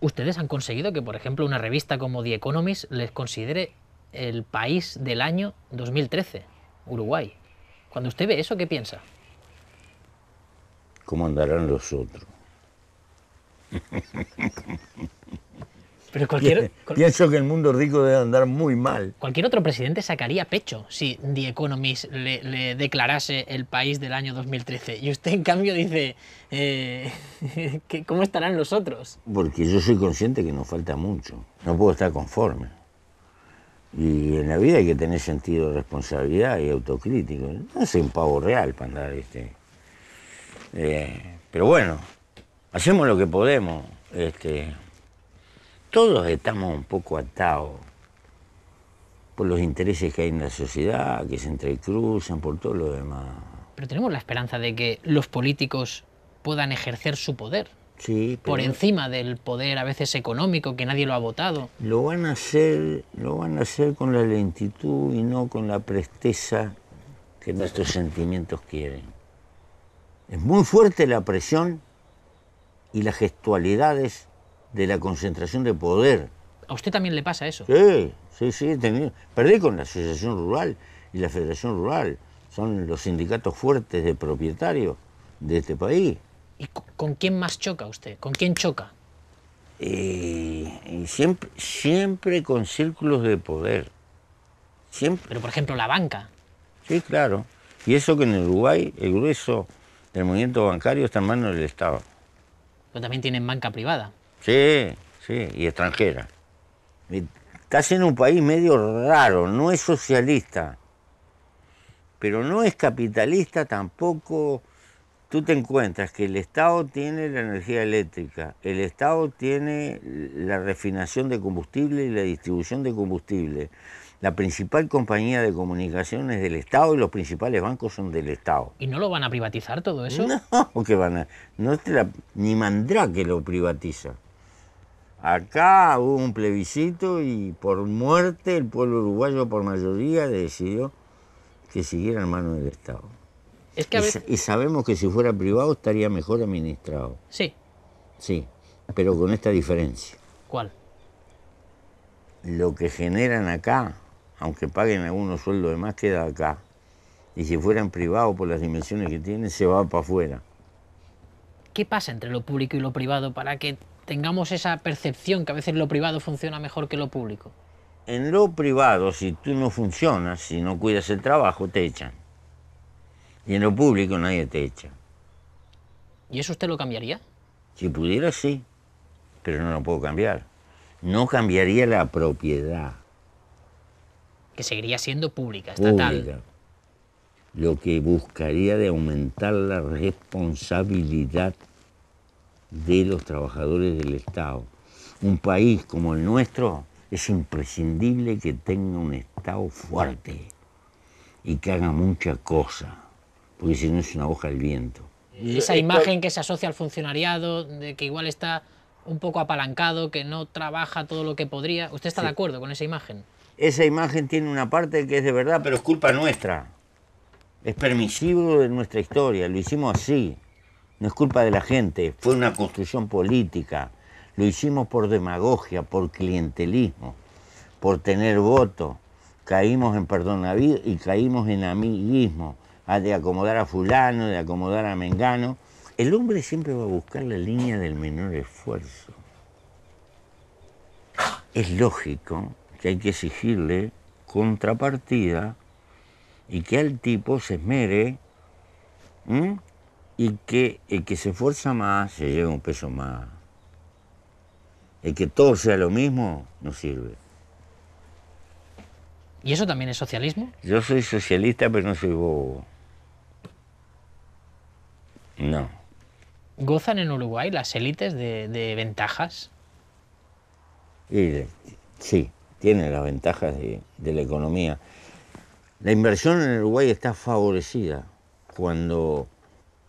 ustedes han conseguido que, por ejemplo, una revista como The Economist les considere el país del año 2013, Uruguay. Cuando usted ve eso, ¿qué piensa? ¿Cómo andarán los otros? cualquier, Pienso que el mundo rico debe andar muy mal. Cualquier otro presidente sacaría pecho si The Economist le, declarase el país del año 2013. Y usted, en cambio, dice, eh, ¿cómo estarán los otros? Porque yo soy consciente que nos falta mucho. No puedo estar conforme. Y en la vida hay que tener sentido de responsabilidad y autocrítico. No es un pavo real para andar. Este. Eh, pero bueno, hacemos lo que podemos. Este todos estamos un poco atados por los intereses que hay en la sociedad, que se entrecruzan, por todo lo demás. Pero tenemos la esperanza de que los políticos puedan ejercer su poder. Sí, por encima del poder a veces económico que nadie lo ha votado. Lo van a hacer, lo van a hacer con la lentitud y no con la presteza que nuestros sentimientos quieren. Es muy fuerte la presión y las gestualidades de la concentración de poder. ¿A usted también le pasa eso? Sí, sí, sí. Tenido. Perdí con la Asociación Rural y la Federación Rural. Son los sindicatos fuertes de propietarios de este país. ¿Y con quién más choca usted? ¿Con quién choca? y siempre, siempre con círculos de poder. Siempre. Pero, por ejemplo, la banca. Sí, claro. Y eso que en Uruguay el grueso del movimiento bancario está en manos del Estado. Pero también tienen banca privada. Sí, sí, y extranjera. Estás en un país medio raro, no es socialista, pero no es capitalista tampoco. Tú te encuentras que el Estado tiene la energía eléctrica, el Estado tiene la refinación de combustible y la distribución de combustible. La principal compañía de comunicaciones es del Estado y los principales bancos son del Estado. ¿Y no lo van a privatizar todo eso? No, que van a. No te la, ni que lo privatiza. Acá hubo un plebiscito y por muerte el pueblo uruguayo por mayoría decidió que siguiera en manos del Estado. y, sabemos que si fuera privado estaría mejor administrado. Sí. Sí, pero con esta diferencia. ¿Cuál? Lo que generan acá, aunque paguen algunos sueldos de más, queda acá. Y si fueran privados por las dimensiones que tienen, se va para afuera. ¿Qué pasa entre lo público y lo privado para que tengamos esa percepción que a veces lo privado funciona mejor que lo público? En lo privado, si tú no funcionas, si no cuidas el trabajo, te echan. Y en lo público nadie te echa. ¿Y eso usted lo cambiaría? Si pudiera, sí, pero no lo puedo cambiar. No cambiaría la propiedad. Que seguiría siendo pública, estatal. Lo que buscaría de aumentar la responsabilidad de los trabajadores del Estado. Un país como el nuestro es imprescindible que tenga un Estado fuerte y que haga mucha cosa, porque si no es una hoja del viento. Esa imagen que se asocia al funcionariado, de que igual está un poco apalancado, que no trabaja todo lo que podría, ¿usted está de acuerdo con esa imagen? Esa imagen tiene una parte que es de verdad, pero es culpa nuestra. Es permisivo de nuestra historia, lo hicimos así. No es culpa de la gente, fue una construcción política. Lo hicimos por demagogia, por clientelismo, por tener voto. Caímos en vida y caímos en amiguismo, de acomodar a fulano, de acomodar a mengano. El hombre siempre va a buscar la línea del menor esfuerzo. Es lógico que hay que exigirle contrapartida y que al tipo se esmere y que el que se esfuerza más se lleva un peso más. El que todo sea lo mismo no sirve. ¿Y eso también es socialismo? Yo soy socialista, pero no soy bobo. No. ¿Gozan en Uruguay las élites de, ventajas? sí, tienen las ventajas de, de la economía. La inversión en Uruguay está favorecida cuando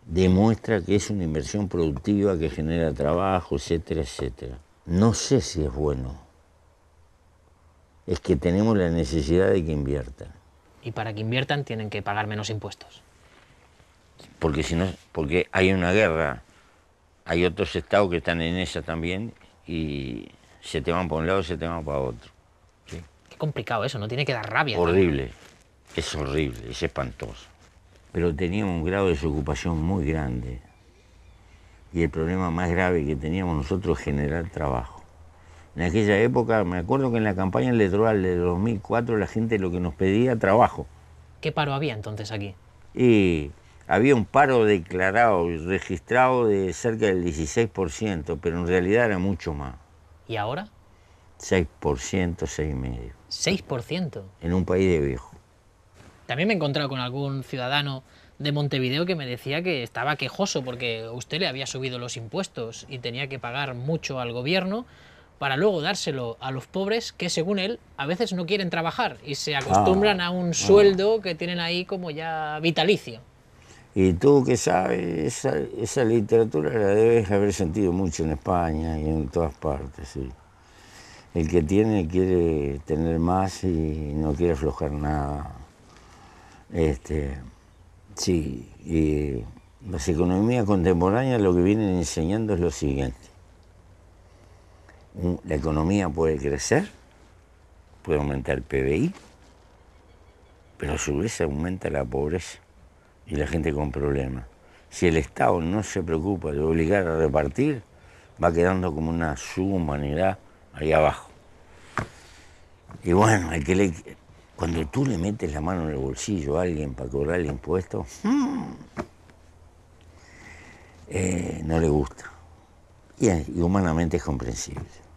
demuestra que es una inversión productiva que genera trabajo, etcétera, etcétera. No sé si es bueno. Es que tenemos la necesidad de que inviertan. Y para que inviertan tienen que pagar menos impuestos. Porque si no, porque hay una guerra. Hay otros estados que están en esa también y se te van para un lado, se te van para otro. Qué complicado eso, no tiene que dar rabia. Horrible. Es horrible, es espantoso pero teníamos un grado de desocupación muy grande. Y el problema más grave que teníamos nosotros era generar trabajo. En aquella época, me acuerdo que en la campaña electoral de 2004 la gente lo que nos pedía trabajo. ¿Qué paro había entonces aquí? Y había un paro declarado, y registrado de cerca del 16%, pero en realidad era mucho más. ¿Y ahora? 6%, 6,5%. ¿6%? En un país de viejo. También me he encontrado con algún ciudadano de Montevideo que me decía que estaba quejoso porque usted le había subido los impuestos y tenía que pagar mucho al gobierno para luego dárselo a los pobres que según él a veces no quieren trabajar y se acostumbran ah, a un ah. sueldo que tienen ahí como ya vitalicio. Y tú que sabes, esa, literatura la debes haber sentido mucho en España y en todas partes. El que tiene quiere tener más y no quiere aflojar nada. Este, sí, y las economías contemporáneas lo que vienen enseñando es lo siguiente. La economía puede crecer, puede aumentar el PBI, pero a su vez aumenta la pobreza y la gente con problemas. Si el Estado no se preocupa de obligar a repartir, va quedando como una subhumanidad ahí abajo. Y bueno, hay que cuando tú le metes la mano en el bolsillo a alguien para cobrarle impuestos, hmm, eh, no le gusta. y humanamente es comprensible.